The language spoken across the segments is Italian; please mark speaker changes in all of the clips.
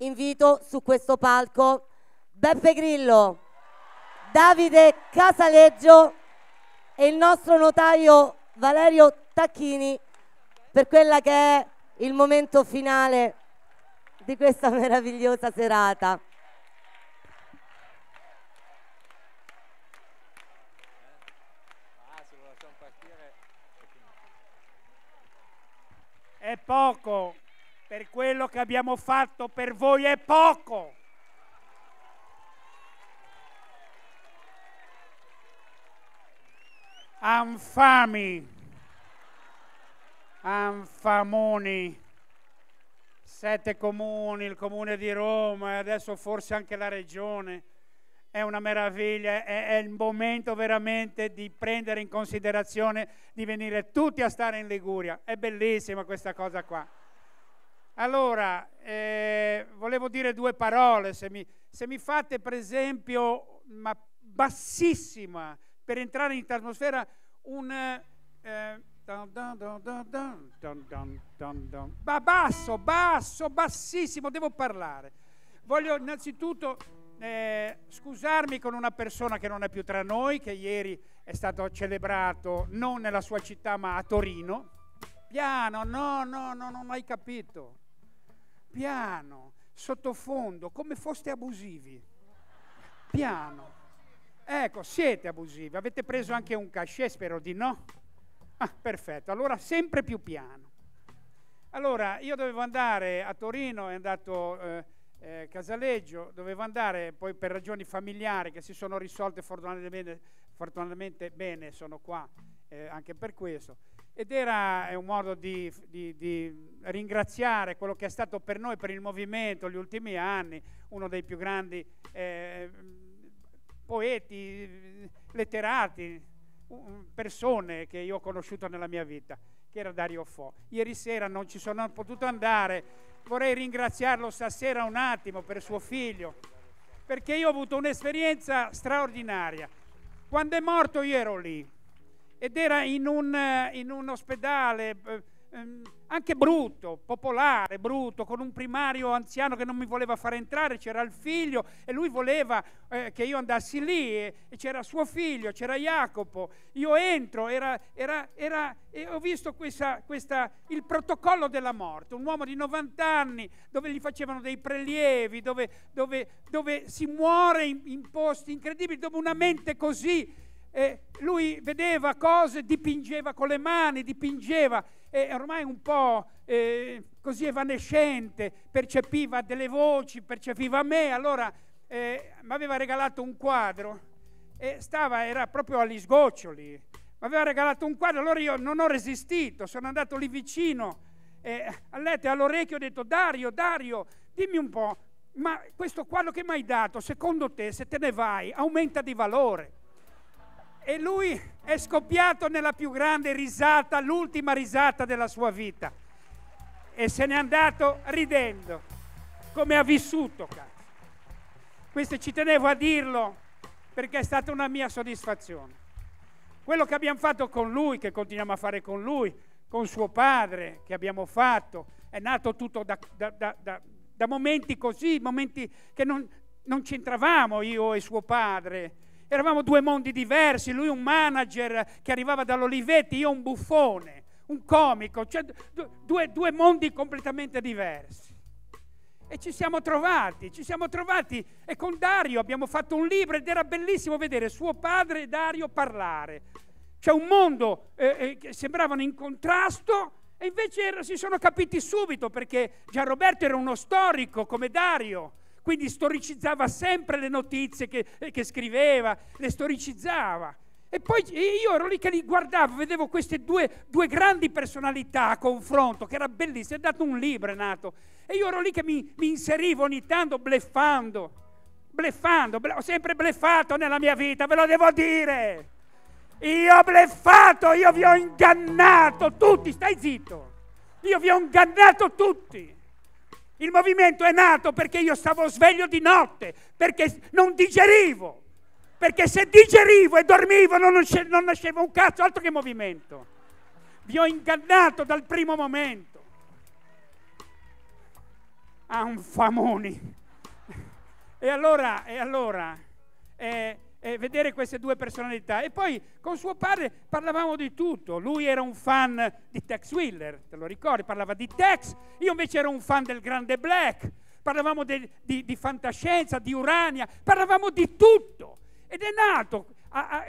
Speaker 1: invito su questo palco Beppe Grillo, Davide Casaleggio e il nostro notaio Valerio Tacchini per quella che è il momento finale di questa meravigliosa serata. È poco per quello che abbiamo fatto per voi è poco. Anfami, anfamoni, sette comuni, il comune di Roma e adesso forse anche la regione. È una meraviglia, è, è il momento veramente di prendere in considerazione di venire tutti a stare in Liguria. È bellissima questa cosa qua. Allora, eh, volevo dire due parole, se mi, se mi fate per esempio, ma bassissima, per entrare in atmosfera, un... Eh, basso, basso, bassissimo, devo parlare. Voglio innanzitutto eh, scusarmi con una persona che non è più tra noi, che ieri è stato celebrato non nella sua città ma a Torino. Piano, no, no, no, non hai capito piano, sottofondo, come foste abusivi. Piano. Ecco, siete abusivi. Avete preso anche un cachet, spero di no. Ah, perfetto, allora sempre più piano. Allora, io dovevo andare a Torino, è andato eh, eh, Casaleggio, dovevo andare poi per ragioni familiari che si sono risolte fortunatamente bene, fortunatamente bene sono qua eh, anche per questo ed era un modo di, di, di, ringraziare quello che è stato per noi, per il movimento, gli ultimi anni, uno dei più grandi eh, poeti, letterati, persone che io ho conosciuto nella mia vita, che era Dario Fo. Ieri sera non ci sono potuto andare, vorrei ringraziarlo stasera un attimo per suo figlio, perché io ho avuto un'esperienza straordinaria. Quando è morto io ero lì, ed era in un, eh, in un ospedale eh, ehm, anche brutto, popolare, brutto, con un primario anziano che non mi voleva far entrare, c'era il figlio e lui voleva eh, che io andassi lì e, e, c'era suo figlio, c'era Jacopo, io entro, era, era, era, e ho visto questa, questa, il protocollo della morte, un uomo di 90 anni dove gli facevano dei prelievi, dove, dove, dove si muore in, in posti incredibili, dove una mente così eh, lui vedeva cose, dipingeva con le mani, dipingeva, e ormai un po' eh, così evanescente, percepiva delle voci, percepiva me, allora eh, mi aveva regalato un quadro e stava, era proprio agli sgoccioli, mi aveva regalato un quadro, allora io non ho resistito, sono andato lì vicino, a letto e all'orecchio ho detto Dario, Dario, dimmi un po', ma questo quadro che mi hai dato, secondo te, se te ne vai, aumenta di valore? e lui è scoppiato nella più grande risata, l'ultima risata della sua vita. E se n'è andato ridendo, come ha vissuto. Cazzo. Questo ci tenevo a dirlo perché è stata una mia soddisfazione. Quello che abbiamo fatto con lui, che continuiamo a fare con lui, con suo padre, che abbiamo fatto, è nato tutto da, da, da, da momenti così, momenti che non, non c'entravamo io e suo padre Eravamo due mondi diversi, lui un manager che arrivava dall'Olivetti, io un buffone, un comico, cioè due, due mondi completamente diversi. E ci siamo trovati, ci siamo trovati e con Dario abbiamo fatto un libro ed era bellissimo vedere suo padre e Dario parlare. C'è un mondo eh, eh che sembravano in contrasto e invece si sono capiti subito perché Gianroberto era uno storico come Dario quindi storicizzava sempre le notizie che, eh, che scriveva, le storicizzava. E poi io ero lì che li guardavo, vedevo queste due, due grandi personalità a confronto, che era bellissimo, è dato un libro, è nato. E io ero lì che mi, mi inserivo ogni tanto bleffando, bleffando, ble- ho sempre bleffato nella mia vita, ve lo devo dire. Io ho bleffato, io vi ho ingannato tutti, stai zitto. Io vi ho ingannato tutti. Il movimento è nato perché io stavo sveglio di notte, perché non digerivo. Perché se digerivo e dormivo non, non nasceva un cazzo altro che movimento. Vi ho ingannato dal primo momento. Anfamoni. E allora, e allora, eh, eh, vedere queste due personalità. E poi con suo padre parlavamo di tutto. Lui era un fan di Tex Wheeler, te lo ricordi? Parlava di Tex. Io invece ero un fan del grande Black. Parlavamo de, di, di, fantascienza, di Urania, parlavamo di tutto. Ed è nato a, a, a,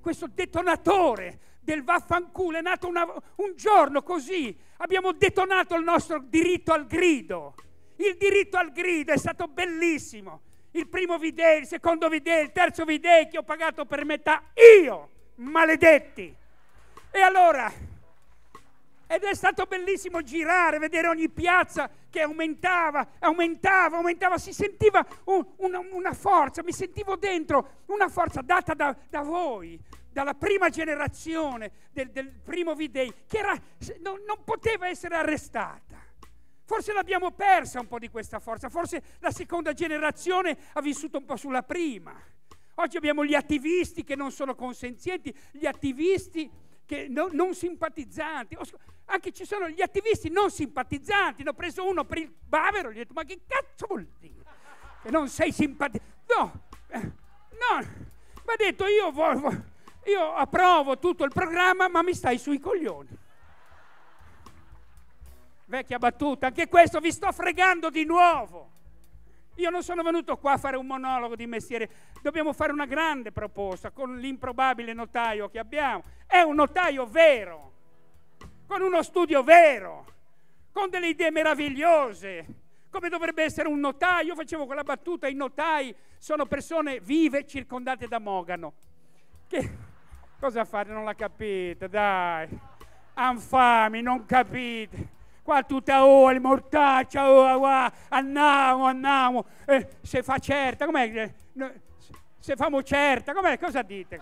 Speaker 1: questo detonatore del vaffanculo, è nato una, un giorno così. Abbiamo detonato il nostro diritto al grido. Il diritto al grido è stato bellissimo il primo video, il secondo video, il terzo video che ho pagato per metà io, maledetti. E allora, ed è stato bellissimo girare, vedere ogni piazza che aumentava, aumentava, aumentava, si sentiva un, una, una, forza, mi sentivo dentro, una forza data da, da voi, dalla prima generazione del, del primo Videi, che era, non, non poteva essere arrestata. Forse l'abbiamo persa un po' di questa forza, forse la seconda generazione ha vissuto un po' sulla prima. Oggi abbiamo gli attivisti che non sono consenzienti, gli attivisti che no, non simpatizzanti. Anche ci sono gli attivisti non simpatizzanti. Ne ho preso uno per il bavero, gli ho detto: Ma che cazzo vuol dire? Che non sei simpatico? No, eh, no, mi ha detto: io, vo- io approvo tutto il programma, ma mi stai sui coglioni vecchia battuta, anche questo vi sto fregando di nuovo. Io non sono venuto qua a fare un monologo di mestiere, dobbiamo fare una grande proposta con l'improbabile notaio che abbiamo. È un notaio vero, con uno studio vero, con delle idee meravigliose, come dovrebbe essere un notaio. Io facevo quella battuta, i notai sono persone vive circondate da Mogano. Che cosa fate? Non la capite, dai. Anfami, non capite qua tutta oh, il mortaccia, oh, ah, qua, andiamo, andiamo, eh, se fa certa, com'è, se famo certa, com'è, cosa dite?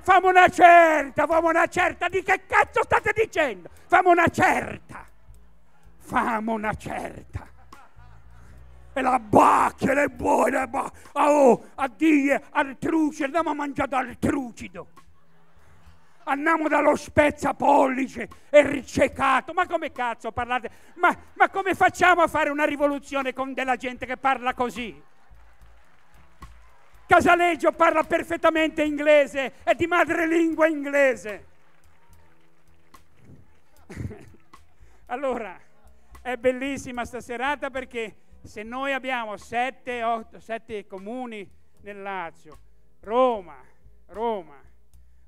Speaker 1: Famo una certa, famo una certa, di che cazzo state dicendo? Famo una certa, famo una certa e la bacchia, le buone, ba- oh, a Dio, altruce, andiamo a mangiare dal trucido andiamo dallo spezzapollice e ricecato. Ma come cazzo parlate? Ma, ma come facciamo a fare una rivoluzione con della gente che parla così? Casaleggio parla perfettamente inglese, è di madrelingua inglese. allora, è bellissima sta serata perché se noi abbiamo sette, otto, sette comuni nel Lazio, Roma, Roma,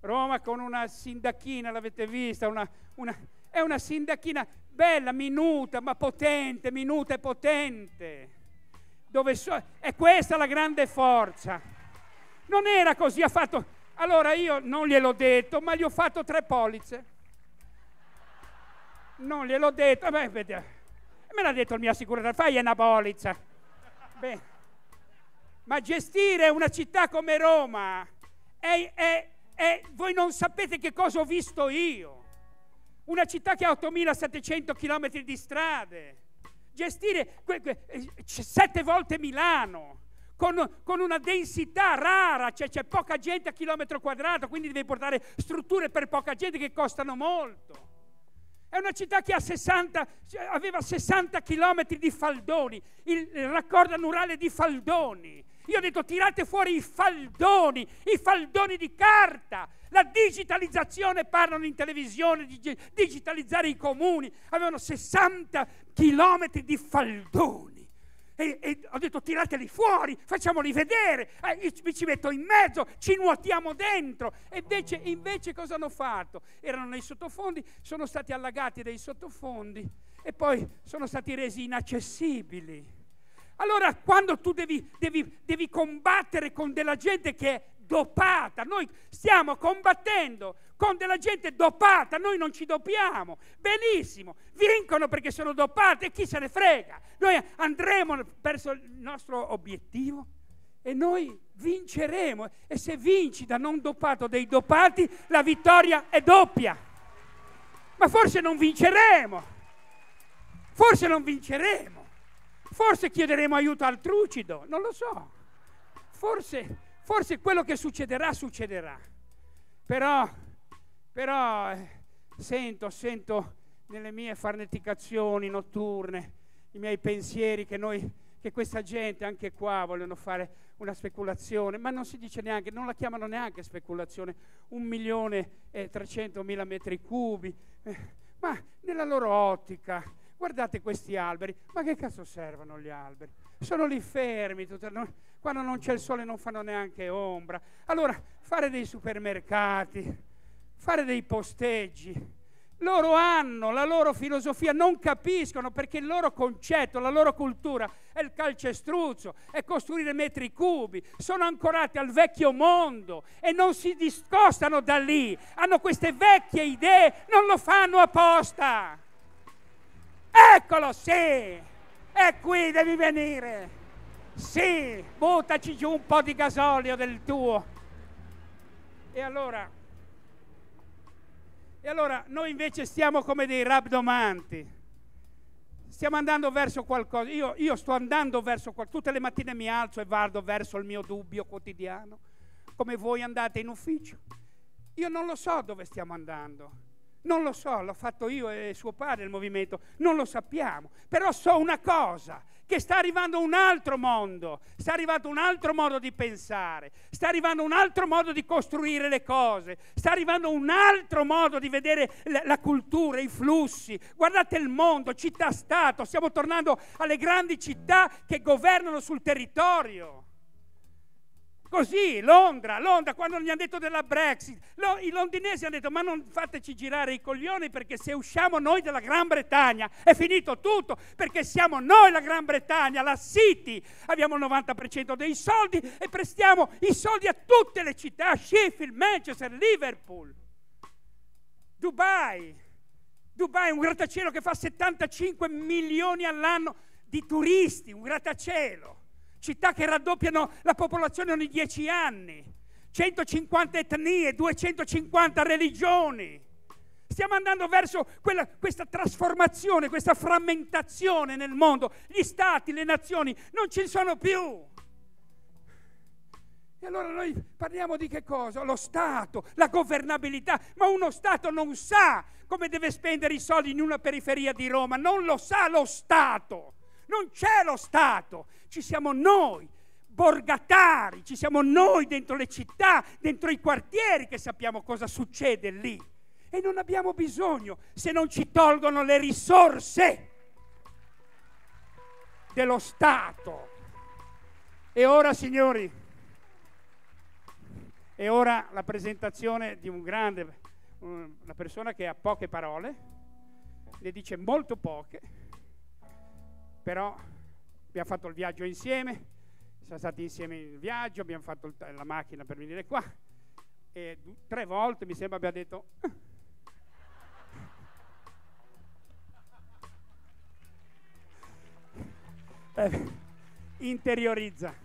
Speaker 1: Roma con una sindachina, l'avete vista, una, una, è una sindachina bella, minuta, ma potente, minuta e potente. Dove so, è questa la grande forza. Non era così affatto. Allora io non gliel'ho detto, ma gli ho fatto tre polizze. Non gliel'ho detto, eh, beh, eh, me l'ha detto il mio assicuratore, fai una polizza. Beh. Ma gestire una città come Roma è, è e voi non sapete che cosa ho visto io. Una città che ha 8.700 km di strade, gestire que- que- eh, sette volte Milano, con, con, una densità rara, cioè c'è poca gente a chilometro quadrato, quindi devi portare strutture per poca gente che costano molto. È una città che 60, cioè aveva 60 chilometri di faldoni, il, il raccordo anurale di faldoni, io ho detto tirate fuori i faldoni, i faldoni di carta. La digitalizzazione, parlano in televisione di digitalizzare i comuni. Avevano 60 chilometri di faldoni. E, e, ho detto tirateli fuori, facciamoli vedere, eh, mi ci metto in mezzo, ci nuotiamo dentro. E invece, invece cosa hanno fatto? Erano nei sottofondi, sono stati allagati dai sottofondi e poi sono stati resi inaccessibili. Allora quando tu devi, devi, devi combattere con della gente che è dopata, noi stiamo combattendo con della gente dopata, noi non ci dopiamo, benissimo, vincono perché sono dopate e chi se ne frega, noi andremo verso il nostro obiettivo e noi vinceremo e se vinci da non dopato dei dopati la vittoria è doppia, ma forse non vinceremo, forse non vinceremo. Forse chiederemo aiuto al trucido, non lo so. Forse, forse quello che succederà, succederà. Però, però eh, sento, sento nelle mie farneticazioni notturne, i miei pensieri che noi che questa gente anche qua vogliono fare una speculazione, ma non si dice neanche, non la chiamano neanche speculazione, un milione e trecentomila metri cubi, eh, ma nella loro ottica guardate questi alberi, ma che cazzo servono gli alberi? Sono lì fermi, tutta, non, quando non c'è il sole non fanno neanche ombra. Allora, fare dei supermercati, fare dei posteggi, loro hanno la loro filosofia, non capiscono perché il loro concetto, la loro cultura è il calcestruzzo, è costruire metri cubi, sono ancorati al vecchio mondo e non si discostano da lì, hanno queste vecchie idee, non lo fanno apposta. Eccolo, sì! È qui devi venire! Sì, buttaci giù un po' di gasolio del tuo. E allora, e allora noi invece stiamo come dei rabdomanti. Stiamo andando verso qualcosa. Io, io sto andando verso qualcosa. Tutte le mattine mi alzo e vado verso il mio dubbio quotidiano, come voi andate in ufficio. Io non lo so dove stiamo andando non lo so, l'ho fatto io e suo padre il movimento, non lo sappiamo, però so una cosa, che sta arrivando un altro mondo, sta arrivando un altro modo di pensare, sta arrivando un altro modo di costruire le cose, sta arrivando un altro modo di vedere la, la cultura, i flussi. Guardate il mondo, città-stato, stiamo tornando alle grandi città che governano sul territorio così, Londra, Londra, quando gli hanno detto della Brexit, lo, i londinesi hanno detto ma non fateci girare i coglioni perché se usciamo noi dalla Gran Bretagna è finito tutto, perché siamo noi la Gran Bretagna, la City, abbiamo il 90% dei soldi e prestiamo i soldi a tutte le città, Sheffield, Manchester, Liverpool, Dubai. Dubai è un grattacielo che fa 75 milioni all'anno di turisti, un grattacielo città che raddoppiano la popolazione ogni dieci anni, 150 etnie, 250 religioni. Stiamo andando verso quella, questa trasformazione, questa frammentazione nel mondo. Gli stati, le nazioni non ci sono più. E allora noi parliamo di che cosa? Lo Stato, la governabilità, ma uno Stato non sa come deve spendere i soldi in una periferia di Roma, non lo sa lo Stato non c'è lo Stato, ci siamo noi, borgatari, ci siamo noi dentro le città, dentro i quartieri che sappiamo cosa succede lì. E non abbiamo bisogno se non ci tolgono le risorse dello Stato. E ora, signori, e ora la presentazione di un grande, una persona che ha poche parole, le dice molto poche, però abbiamo fatto il viaggio insieme, siamo stati insieme in viaggio, abbiamo fatto la macchina per venire qua e tre volte mi sembra abbia detto... Ah". Eh, interiorizza.